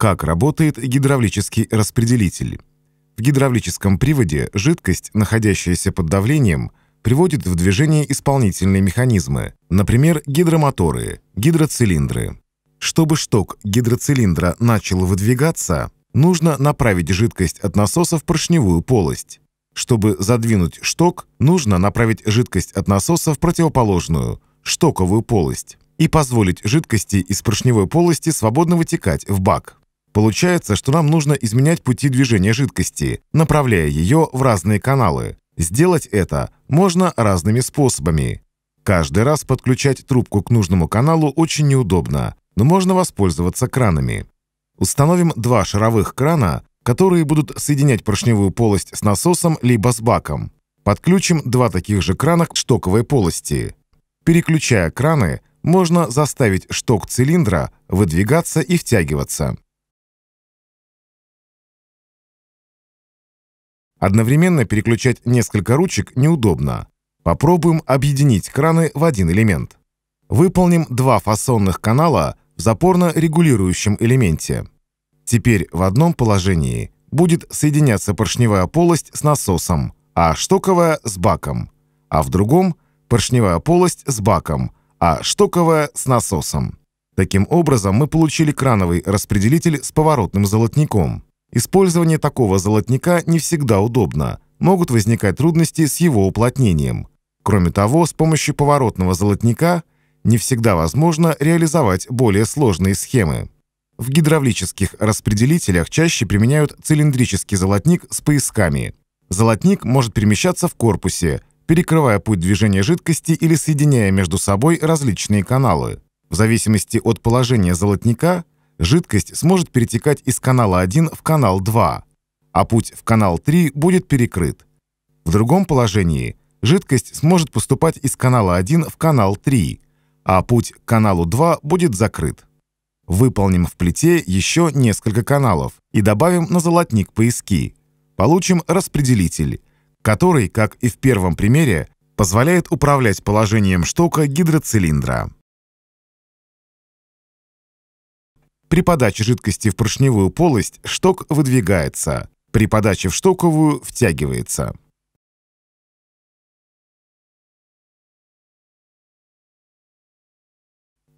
Как работает гидравлический распределитель? В гидравлическом приводе жидкость, находящаяся под давлением, приводит в движение исполнительные механизмы, например, гидромоторы, гидроцилиндры. Чтобы шток гидроцилиндра начал выдвигаться, нужно направить жидкость от насоса в поршневую полость. Чтобы задвинуть шток, нужно направить жидкость от насоса в противоположную, штоковую полость, и позволить жидкости из поршневой полости свободно вытекать в бак. Получается, что нам нужно изменять пути движения жидкости, направляя ее в разные каналы. Сделать это можно разными способами. Каждый раз подключать трубку к нужному каналу очень неудобно, но можно воспользоваться кранами. Установим два шаровых крана, которые будут соединять поршневую полость с насосом либо с баком. Подключим два таких же крана к штоковой полости. Переключая краны, можно заставить шток цилиндра выдвигаться и втягиваться. Одновременно переключать несколько ручек неудобно. Попробуем объединить краны в один элемент. Выполним два фасонных канала в запорно-регулирующем элементе. Теперь в одном положении будет соединяться поршневая полость с насосом, а штоковая с баком, а в другом – поршневая полость с баком, а штоковая с насосом. Таким образом мы получили крановый распределитель с поворотным золотником – Использование такого золотника не всегда удобно. Могут возникать трудности с его уплотнением. Кроме того, с помощью поворотного золотника не всегда возможно реализовать более сложные схемы. В гидравлических распределителях чаще применяют цилиндрический золотник с поясками. Золотник может перемещаться в корпусе, перекрывая путь движения жидкости или соединяя между собой различные каналы. В зависимости от положения золотника – жидкость сможет перетекать из канала 1 в канал 2, а путь в канал 3 будет перекрыт. В другом положении жидкость сможет поступать из канала 1 в канал 3, а путь к каналу 2 будет закрыт. Выполним в плите еще несколько каналов и добавим на золотник поиски. Получим распределитель, который, как и в первом примере, позволяет управлять положением штока гидроцилиндра. При подаче жидкости в поршневую полость шток выдвигается, при подаче в штоковую втягивается.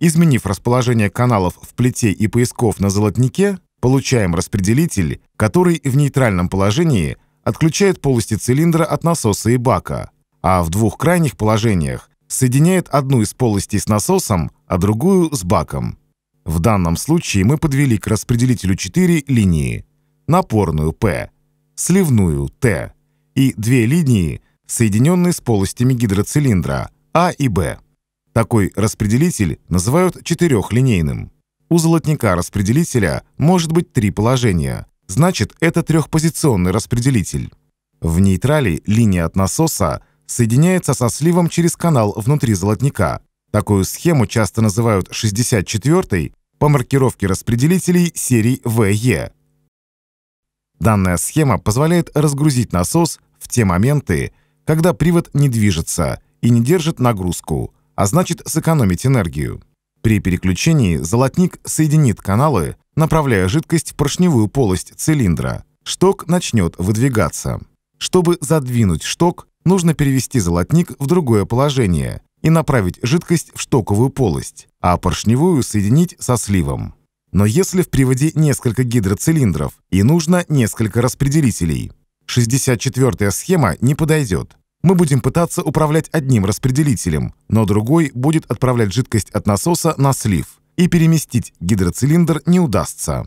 Изменив расположение каналов в плите и поисков на золотнике, получаем распределитель, который в нейтральном положении отключает полости цилиндра от насоса и бака, а в двух крайних положениях соединяет одну из полостей с насосом, а другую с баком. В данном случае мы подвели к распределителю 4 линии, напорную P, сливную T и две линии, соединенные с полостями гидроцилиндра А и Б. Такой распределитель называют четырехлинейным. У золотника распределителя может быть три положения, значит это трехпозиционный распределитель. В нейтрале линия от насоса соединяется со сливом через канал внутри золотника, Такую схему часто называют 64-й по маркировке распределителей серии VE. Данная схема позволяет разгрузить насос в те моменты, когда привод не движется и не держит нагрузку, а значит сэкономить энергию. При переключении золотник соединит каналы, направляя жидкость в поршневую полость цилиндра. Шток начнет выдвигаться. Чтобы задвинуть шток, нужно перевести золотник в другое положение, и направить жидкость в штоковую полость, а поршневую соединить со сливом. Но если в приводе несколько гидроцилиндров и нужно несколько распределителей, 64-я схема не подойдет. Мы будем пытаться управлять одним распределителем, но другой будет отправлять жидкость от насоса на слив, и переместить гидроцилиндр не удастся.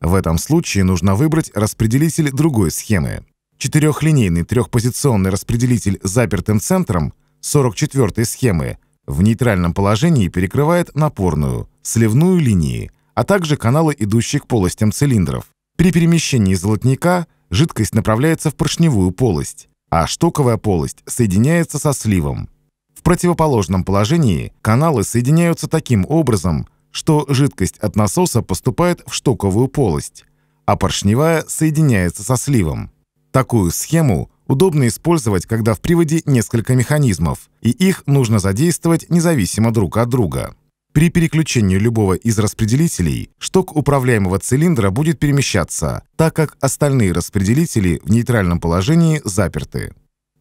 В этом случае нужно выбрать распределитель другой схемы. Четырехлинейный трехпозиционный распределитель с запертым центром 44-й схемы в нейтральном положении перекрывает напорную, сливную линии, а также каналы, идущие к полостям цилиндров. При перемещении золотника жидкость направляется в поршневую полость, а штоковая полость соединяется со сливом. В противоположном положении каналы соединяются таким образом, что жидкость от насоса поступает в штоковую полость, а поршневая соединяется со сливом. Такую схему удобно использовать, когда в приводе несколько механизмов, и их нужно задействовать независимо друг от друга. При переключении любого из распределителей шток управляемого цилиндра будет перемещаться, так как остальные распределители в нейтральном положении заперты.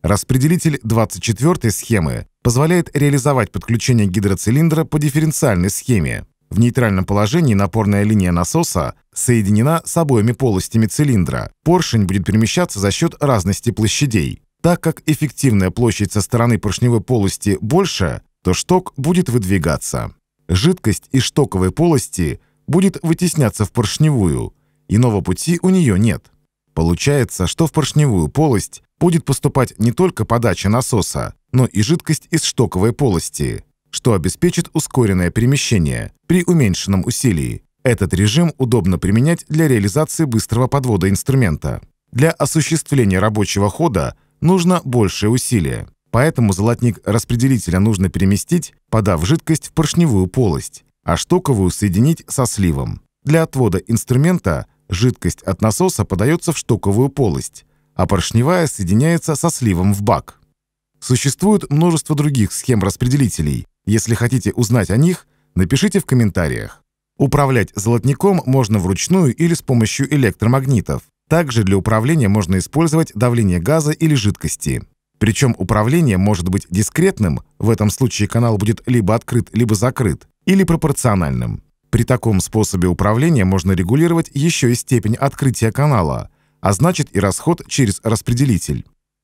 Распределитель 24 схемы позволяет реализовать подключение гидроцилиндра по дифференциальной схеме. В нейтральном положении напорная линия насоса соединена с обоими полостями цилиндра. Поршень будет перемещаться за счет разности площадей. Так как эффективная площадь со стороны поршневой полости больше, то шток будет выдвигаться. Жидкость из штоковой полости будет вытесняться в поршневую, иного пути у нее нет. Получается, что в поршневую полость будет поступать не только подача насоса, но и жидкость из штоковой полости что обеспечит ускоренное перемещение при уменьшенном усилии. Этот режим удобно применять для реализации быстрого подвода инструмента. Для осуществления рабочего хода нужно большее усилие, поэтому золотник распределителя нужно переместить, подав жидкость в поршневую полость, а штоковую соединить со сливом. Для отвода инструмента жидкость от насоса подается в штоковую полость, а поршневая соединяется со сливом в бак. Существует множество других схем распределителей, если хотите узнать о них, напишите в комментариях. Управлять золотником можно вручную или с помощью электромагнитов. Также для управления можно использовать давление газа или жидкости. Причем управление может быть дискретным, в этом случае канал будет либо открыт, либо закрыт, или пропорциональным. При таком способе управления можно регулировать еще и степень открытия канала, а значит и расход через распределитель.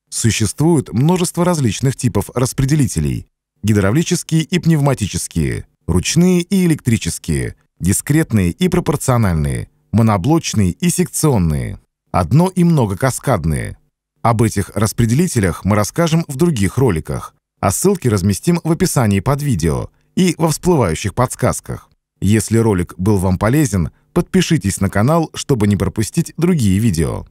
Существует множество различных типов распределителей, гидравлические и пневматические, ручные и электрические, дискретные и пропорциональные, моноблочные и секционные, одно и многокаскадные. Об этих распределителях мы расскажем в других роликах, а ссылки разместим в описании под видео и во всплывающих подсказках. Если ролик был вам полезен, подпишитесь на канал, чтобы не пропустить другие видео.